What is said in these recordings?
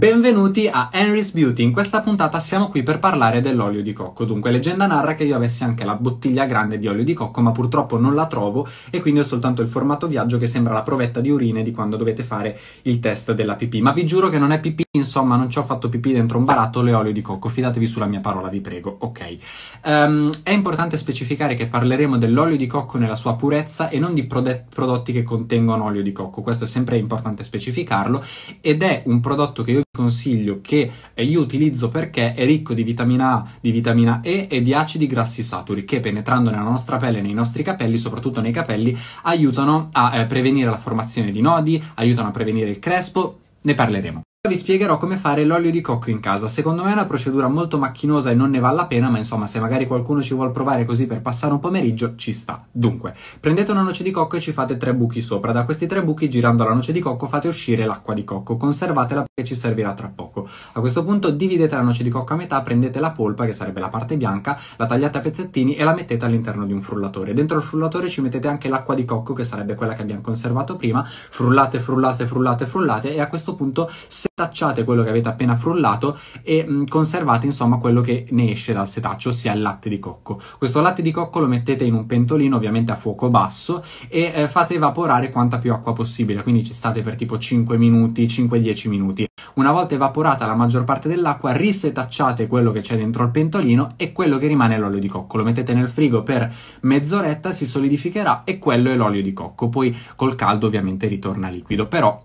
Benvenuti a Henry's Beauty, in questa puntata siamo qui per parlare dell'olio di cocco, dunque leggenda narra che io avessi anche la bottiglia grande di olio di cocco ma purtroppo non la trovo e quindi ho soltanto il formato viaggio che sembra la provetta di urine di quando dovete fare il test della pipì, ma vi giuro che non è pipì, insomma non ci ho fatto pipì dentro un barattolo e olio di cocco, fidatevi sulla mia parola vi prego, ok. Um, è importante specificare che parleremo dell'olio di cocco nella sua purezza e non di prode- prodotti che contengono olio di cocco, questo è sempre importante specificarlo ed è un prodotto che io consiglio che eh, io utilizzo perché è ricco di vitamina A, di vitamina E e di acidi grassi saturi che penetrando nella nostra pelle, nei nostri capelli, soprattutto nei capelli, aiutano a eh, prevenire la formazione di nodi, aiutano a prevenire il crespo, ne parleremo. Vi spiegherò come fare l'olio di cocco in casa, secondo me è una procedura molto macchinosa e non ne vale la pena, ma insomma se magari qualcuno ci vuole provare così per passare un pomeriggio, ci sta. Dunque, prendete una noce di cocco e ci fate tre buchi sopra, da questi tre buchi girando la noce di cocco fate uscire l'acqua di cocco, conservatela perché ci servirà tra poco. A questo punto dividete la noce di cocco a metà, prendete la polpa, che sarebbe la parte bianca, la tagliate a pezzettini e la mettete all'interno di un frullatore. Dentro il frullatore ci mettete anche l'acqua di cocco, che sarebbe quella che abbiamo conservato prima, frullate, frullate, frullate, frullate e a questo punto... Se tacciate quello che avete appena frullato e mh, mm, conservate insomma quello che ne esce dal setaccio, ossia il latte di cocco. Questo latte di cocco lo mettete in un pentolino ovviamente a fuoco basso e eh, fate evaporare quanta più acqua possibile, quindi ci state per tipo 5 minuti, 5-10 minuti. Una volta evaporata la maggior parte dell'acqua, risetacciate quello che c'è dentro il pentolino e quello che rimane è l'olio di cocco. Lo mettete nel frigo per mezz'oretta, si solidificherà e quello è l'olio di cocco. Poi col caldo ovviamente ritorna liquido, però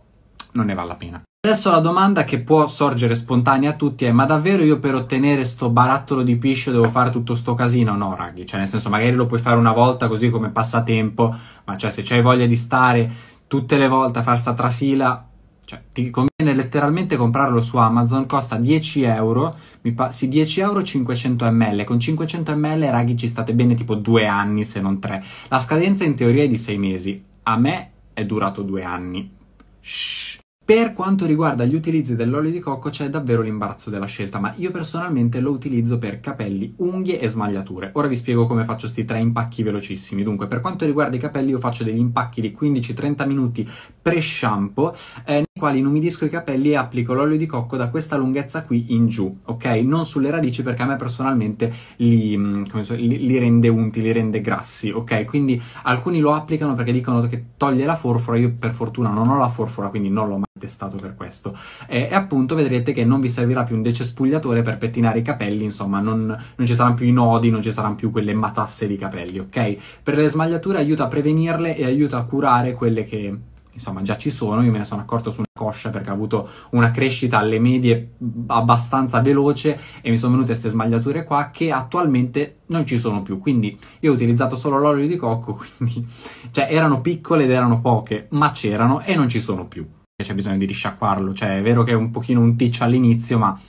non ne vale la pena. Adesso la domanda che può sorgere spontanea a tutti è: ma davvero io per ottenere sto barattolo di piscio devo fare tutto sto casino? No, raghi, cioè nel senso magari lo puoi fare una volta così come passatempo, ma cioè se c'hai voglia di stare tutte le volte a fare sta trafila, cioè ti conviene letteralmente comprarlo su Amazon, costa 10 euro, mi pa- sì 10 euro 500 ml, con 500 ml raghi ci state bene tipo due anni se non tre. La scadenza in teoria è di sei mesi, a me è durato due anni. Shh. Per quanto riguarda gli utilizzi dell'olio di cocco c'è davvero l'imbarazzo della scelta, ma io personalmente lo utilizzo per capelli, unghie e smagliature. Ora vi spiego come faccio questi tre impacchi velocissimi. Dunque, per quanto riguarda i capelli io faccio degli impacchi di 15-30 minuti pre-shampoo, eh, quali inumidisco i capelli e applico l'olio di cocco da questa lunghezza qui in giù, ok? Non sulle radici perché a me personalmente li, mm, so, li, li rende unti, li rende grassi, ok? Quindi alcuni lo applicano perché dicono che toglie la forfora, io per fortuna non ho la forfora, quindi non l'ho mai testato per questo. E, e, appunto vedrete che non vi servirà più un decespugliatore per pettinare i capelli, insomma, non, non, ci saranno più i nodi, non ci saranno più quelle matasse di capelli, ok? Per le smagliature aiuta a prevenirle e aiuta a curare quelle che insomma già ci sono, io me ne sono accorto su una coscia perché ho avuto una crescita alle medie abbastanza veloce e mi sono venute queste smagliature qua che attualmente non ci sono più, quindi io ho utilizzato solo l'olio di cocco, quindi cioè erano piccole ed erano poche, ma c'erano e non ci sono più. C'è bisogno di risciacquarlo, cioè è vero che è un pochino un ticcio all'inizio, ma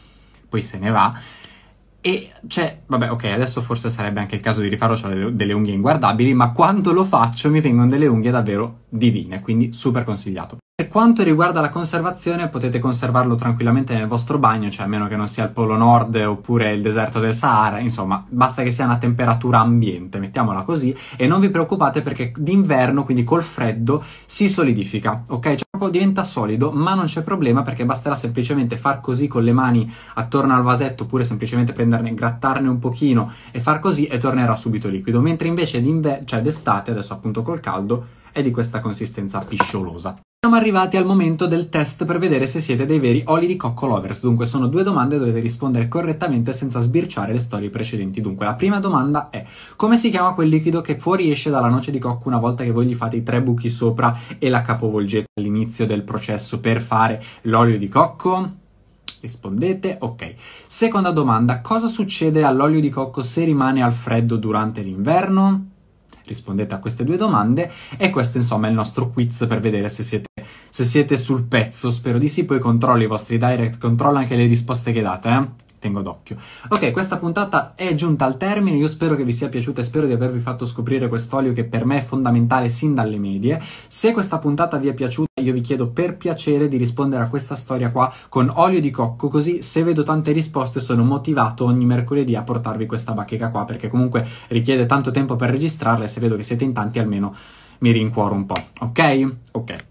poi se ne va. E cioè, vabbè, ok, adesso forse sarebbe anche il caso di rifarlo, ho delle unghie inguardabili, ma quando lo faccio mi vengono delle unghie davvero divine, quindi super consigliato. Per quanto riguarda la conservazione potete conservarlo tranquillamente nel vostro bagno, cioè a meno che non sia il polo nord oppure il deserto del Sahara, insomma basta che sia una temperatura ambiente, mettiamola così, e non vi preoccupate perché d'inverno, quindi col freddo, si solidifica, ok? Cioè proprio diventa solido, ma non c'è problema perché basterà semplicemente far così con le mani attorno al vasetto oppure semplicemente prenderne, grattarne un pochino e far così e tornerà subito liquido, mentre invece cioè d'estate, adesso appunto col caldo, è di questa consistenza pisciolosa. Siamo arrivati al momento del test per vedere se siete dei veri oli di cocco lovers, dunque sono due domande dovete rispondere correttamente senza sbirciare le storie precedenti. Dunque la prima domanda è come si chiama quel liquido che fuoriesce dalla noce di cocco una volta che voi gli fate i tre buchi sopra e la capovolgete all'inizio del processo per fare l'olio di cocco? Rispondete, ok. Seconda domanda, cosa succede all'olio di cocco se rimane al freddo durante l'inverno? Rispondete a queste due domande e questo insomma è il nostro quiz per vedere se siete se siete sul pezzo, spero di sì, poi controllo i vostri direct, controllo anche le risposte che date, eh tengo d'occhio. Ok, questa puntata è giunta al termine, io spero che vi sia piaciuta e spero di avervi fatto scoprire quest'olio che per me è fondamentale sin dalle medie. Se questa puntata vi è piaciuta, io vi chiedo per piacere di rispondere a questa storia qua con olio di cocco, così se vedo tante risposte sono motivato ogni mercoledì a portarvi questa bacheca qua, perché comunque richiede tanto tempo per registrarla e se vedo che siete in tanti almeno mi rincuoro un po', ok? Ok.